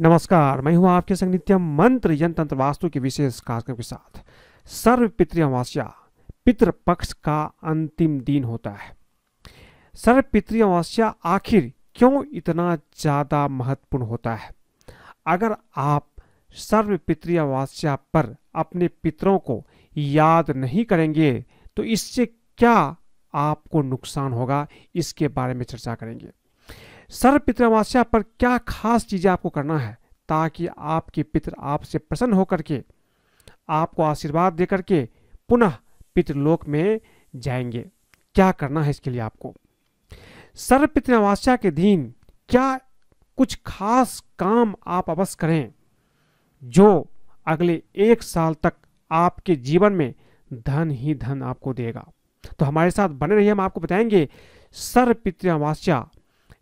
नमस्कार मैं हूं आपके संग नित्य मंत्र जनतंत्र वास्तु के विशेष कार्यक्रम के साथ सर्व पितृ अमावस्या पितृ पक्ष का अंतिम दिन होता है सर्व पितृ अमावस्या आखिर क्यों इतना ज़्यादा महत्वपूर्ण होता है अगर आप सर्व पितृ अमावस्या पर अपने पितरों को याद नहीं करेंगे तो इससे क्या आपको नुकसान होगा इसके बारे में चर्चा करेंगे सर्व पितृमास्या पर क्या खास चीज़ें आपको करना है ताकि आपके पितर आपसे प्रसन्न होकर के आपको आशीर्वाद दे करके पुनः पितृलोक में जाएंगे क्या करना है इसके लिए आपको सर्व पितृमास्या के दिन क्या कुछ खास काम आप अवश्य करें जो अगले एक साल तक आपके जीवन में धन ही धन आपको देगा तो हमारे साथ बने रहिए हम आपको बताएंगे सर्व पितृमास्या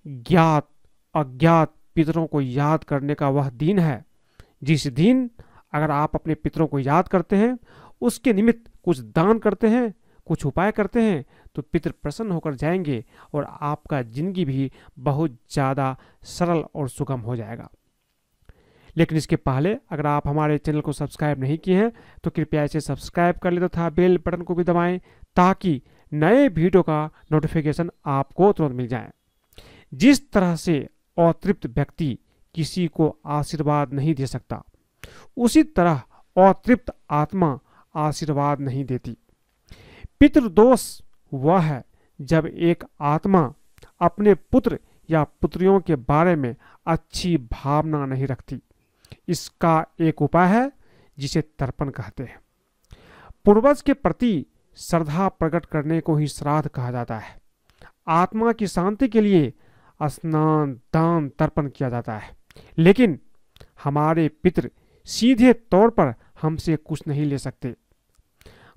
ज्ञात अज्ञात पितरों को याद करने का वह दिन है जिस दिन अगर आप अपने पितरों को याद करते हैं उसके निमित्त कुछ दान करते हैं कुछ उपाय करते हैं तो पितर प्रसन्न होकर जाएंगे और आपका जिंदगी भी बहुत ज़्यादा सरल और सुगम हो जाएगा लेकिन इसके पहले अगर आप हमारे चैनल को सब्सक्राइब नहीं किए हैं तो कृपया इसे सब्सक्राइब कर ले तथा बेल बटन को भी दबाएं ताकि नए वीडियो का नोटिफिकेशन आपको तुरंत मिल जाए जिस तरह से अतृप्त व्यक्ति किसी को आशीर्वाद नहीं दे सकता उसी तरह अतृप्त आत्मा आशीर्वाद नहीं देती पितृदोष वह है जब एक आत्मा अपने पुत्र या पुत्रियों के बारे में अच्छी भावना नहीं रखती इसका एक उपाय है जिसे तर्पण कहते हैं पूर्वज के प्रति श्रद्धा प्रकट करने को ही श्राद्ध कहा जाता है आत्मा की शांति के लिए स्नान दान तर्पण किया जाता है लेकिन हमारे पितृ सीधे तौर पर हमसे कुछ नहीं ले सकते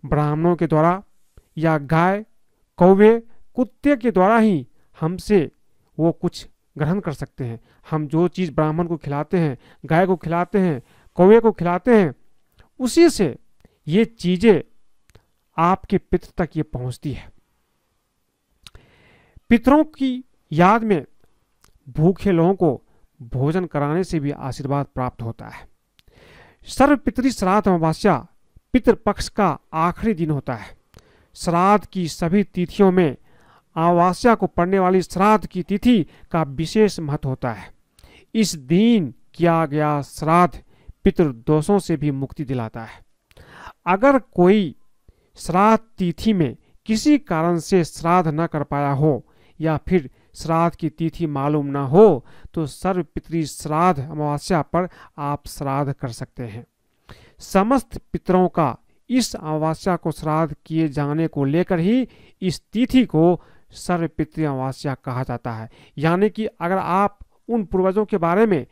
ब्राह्मणों के द्वारा या गाय कौवे कुत्ते के द्वारा ही हमसे वो कुछ ग्रहण कर सकते हैं हम जो चीज़ ब्राह्मण को खिलाते हैं गाय को खिलाते हैं कौवे को खिलाते हैं उसी से ये चीज़ें आपके पितृ तक ये पहुंचती है पितरों की याद में भूखे लोगों को भोजन कराने से भी आशीर्वाद प्राप्त होता है सर्व पितरी श्राद्ध अमावस्या पितृपक्ष का आखिरी दिन होता है श्राद्ध की सभी तिथियों में अमावस्या को पड़ने वाली श्राद्ध की तिथि का विशेष महत्व होता है इस दिन किया गया श्राद्ध पितृ दोषों से भी मुक्ति दिलाता है अगर कोई श्राद्ध तिथि में किसी कारण से श्राद्ध न कर पाया हो या फिर श्राद्ध की तिथि मालूम ना हो तो सर्व पितरी श्राद्ध अमावस्या पर आप श्राद्ध कर सकते हैं समस्त पितरों का इस अमावस्या को श्राद्ध किए जाने को लेकर ही इस तिथि को सर्व पितृ अमावस्या कहा जाता है यानी कि अगर आप उन पूर्वजों के बारे में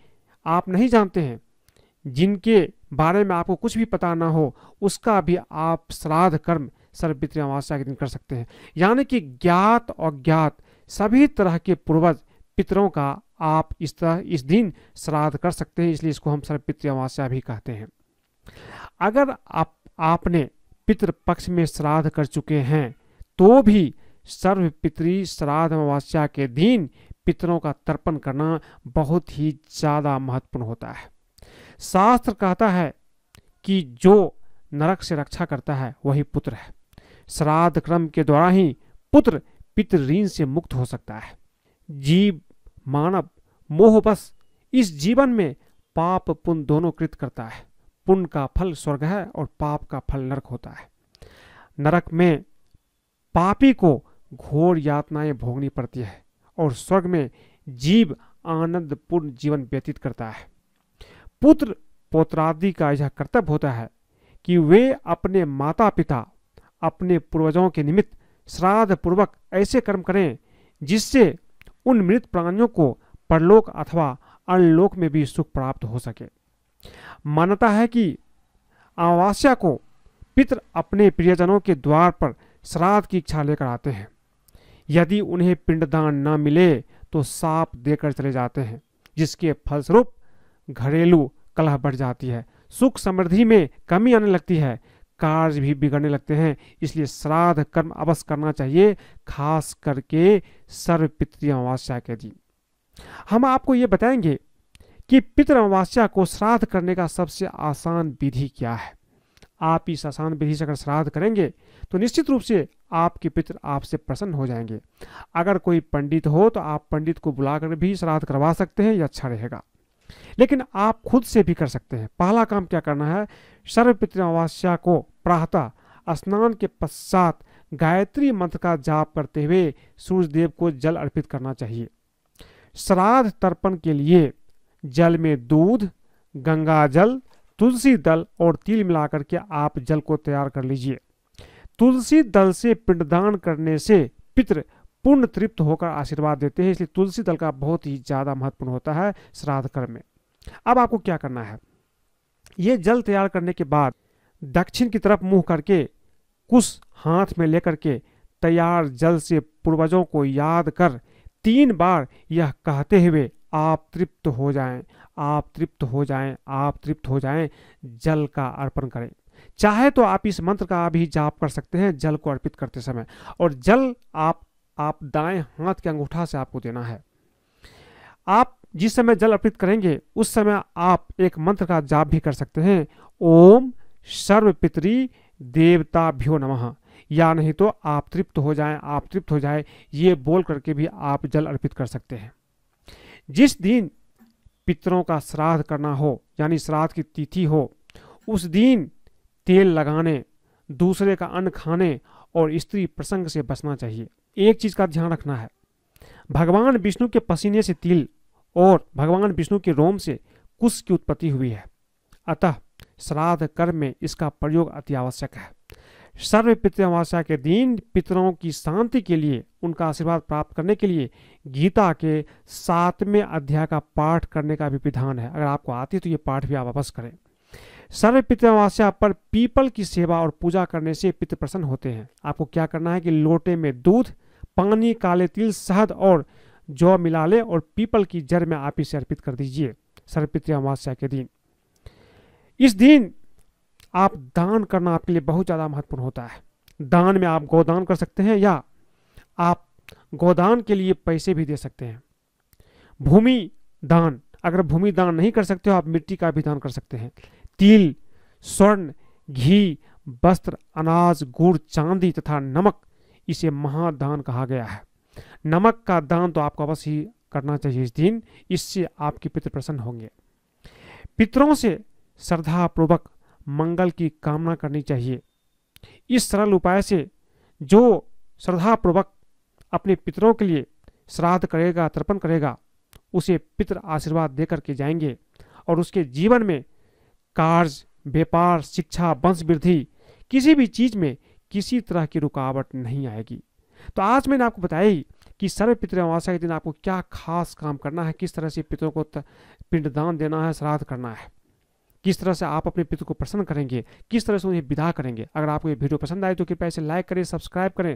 आप नहीं जानते हैं जिनके बारे में आपको कुछ भी पता ना हो उसका भी आप श्राद्ध कर्म पितृ अमावस्या के दिन कर सकते हैं यानी कि ज्ञात और ज्ञात सभी तरह के पूर्वज पितरों का आप इस तरह इस दिन श्राद्ध कर सकते हैं इसलिए इसको हम सर्वपित्र अमावस्या भी कहते हैं अगर आप आपने पितृ पक्ष में श्राद्ध कर चुके हैं तो भी सर्व पितरी श्राद्ध अमावस्या के दिन पितरों का तर्पण करना बहुत ही ज़्यादा महत्वपूर्ण होता है शास्त्र कहता है कि जो नरक से रक्षा करता है वही पुत्र है श्राद्ध क्रम के द्वारा ही पुत्र पितृ से मुक्त हो सकता है जीव मानव मोह बस इस जीवन में पाप पुण्य दोनों कृत करता है पुण्य का फल स्वर्ग है और पाप का फल नरक होता है नरक में पापी को घोर यातनाएं भोगनी पड़ती है और स्वर्ग में जीव आनंदपूर्ण जीवन व्यतीत करता है पुत्र पोत्रादि का यह कर्तव्य होता है कि वे अपने माता पिता अपने पूर्वजों के निमित्त श्राद्ध पूर्वक ऐसे कर्म करें जिससे उन मृत प्राणियों को परलोक अथवा अनलोक में भी सुख प्राप्त हो सके मान्यता है कि अमावस्या को पितर अपने प्रियजनों के द्वार पर श्राद्ध की इच्छा लेकर आते हैं यदि उन्हें पिंडदान न मिले तो साप देकर चले जाते हैं जिसके फलस्वरूप घरेलू कलह बढ़ जाती है सुख समृद्धि में कमी आने लगती है कार्य भी बिगड़ने लगते हैं इसलिए श्राद्ध कर्म अवश्य करना चाहिए खास करके सर्व पितृ अमावस्या के दिन हम आपको ये बताएंगे कि पितृ अमावस्या को श्राद्ध करने का सबसे आसान विधि क्या है आप इस आसान विधि से अगर श्राद्ध करेंगे तो निश्चित रूप से आपके पितर आपसे प्रसन्न हो जाएंगे अगर कोई पंडित हो तो आप पंडित को बुलाकर भी श्राद्ध करवा सकते हैं यह अच्छा रहेगा लेकिन आप खुद से भी कर सकते हैं पहला काम क्या करना है सर्व पितृमावास्या को प्रातः स्नान के पश्चात गायत्री मंत्र का जाप करते हुए सूर्य देव को जल अर्पित करना चाहिए श्राद्ध तर्पण के लिए जल में दूध गंगा जल तुलसी दल और तिल मिलाकर के आप जल को तैयार कर लीजिए तुलसी दल से पिंडदान करने से पितृ पूर्ण तृप्त होकर आशीर्वाद देते हैं इसलिए तुलसी दल का बहुत ही ज़्यादा महत्वपूर्ण होता है श्राद्ध कर्म में अब आपको क्या करना है ये जल तैयार करने के बाद दक्षिण की तरफ मुंह करके कुश हाथ में लेकर के तैयार जल से पूर्वजों को याद कर तीन बार यह कहते हुए आप तृप्त हो जाएं, आप तृप्त हो जाएं, आप तृप्त हो जाएं, जल का अर्पण करें चाहे तो आप इस मंत्र का भी जाप कर सकते हैं जल को अर्पित करते समय और जल आप आप दाएं हाथ के अंगूठा से आपको देना है आप जिस समय जल अर्पित करेंगे उस समय आप एक मंत्र का जाप भी कर सकते हैं ओम सर्व पितरी भ्यो नमः या नहीं तो आप तृप्त हो जाएं आप तृप्त हो जाए ये बोल करके भी आप जल अर्पित कर सकते हैं जिस दिन पितरों का श्राद्ध करना हो यानी श्राद्ध की तिथि हो उस दिन तेल लगाने दूसरे का अन्न खाने और स्त्री प्रसंग से बचना चाहिए एक चीज़ का ध्यान रखना है भगवान विष्णु के पसीने से तिल और भगवान विष्णु के रोम से कुश की उत्पत्ति हुई है अतः श्राद्ध कर्म में इसका प्रयोग अति आवश्यक है सर्व पितृमावस्या के दिन पितरों की शांति के लिए उनका आशीर्वाद प्राप्त करने के लिए गीता के सातवें अध्याय का पाठ करने का भी विधान है अगर आपको आती है तो ये पाठ भी आप वापस करें सर्व पितृमावस्या पर पीपल की सेवा और पूजा करने से पितृ प्रसन्न होते हैं आपको क्या करना है कि लोटे में दूध पानी काले तिल शहद और जौ मिला लें और पीपल की जड़ में आप इसे अर्पित कर दीजिए सरपित्री अमावस्या के दिन इस दिन आप दान करना आपके लिए बहुत ज़्यादा महत्वपूर्ण होता है दान में आप गोदान कर सकते हैं या आप गोदान के लिए पैसे भी दे सकते हैं भूमि दान अगर भूमि दान नहीं कर सकते हो आप मिट्टी का भी दान कर सकते हैं तिल स्वर्ण घी वस्त्र अनाज गुड़ चांदी तथा नमक इसे महादान कहा गया है नमक का दान तो आपको अवश्य ही करना चाहिए इस दिन इससे आपके पितृ प्रसन्न होंगे पितरों से श्रद्धापूर्वक मंगल की कामना करनी चाहिए इस सरल उपाय से जो श्रद्धापूर्वक अपने पितरों के लिए श्राद्ध करेगा तर्पण करेगा उसे पितृ आशीर्वाद देकर के जाएंगे और उसके जीवन में कार्य व्यापार शिक्षा वंश वृद्धि किसी भी चीज में किसी तरह की रुकावट नहीं आएगी तो आज मैंने आपको बताई कि सर्व पितृ अमावस्या के दिन आपको क्या खास काम करना है किस तरह से पितरों को पिंडदान देना है श्राद्ध करना है किस तरह से आप अपने पितृ को प्रसन्न करेंगे किस तरह से उन्हें विदा करेंगे अगर आपको ये वीडियो पसंद आए तो कृपया इसे लाइक करें सब्सक्राइब करें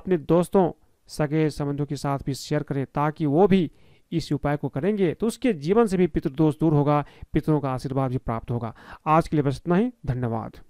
अपने दोस्तों सगे संबंधों के साथ भी शेयर करें ताकि वो भी इस उपाय को करेंगे तो उसके जीवन से भी पितृदोष दूर होगा पितरों का आशीर्वाद भी प्राप्त होगा आज के लिए बस इतना ही धन्यवाद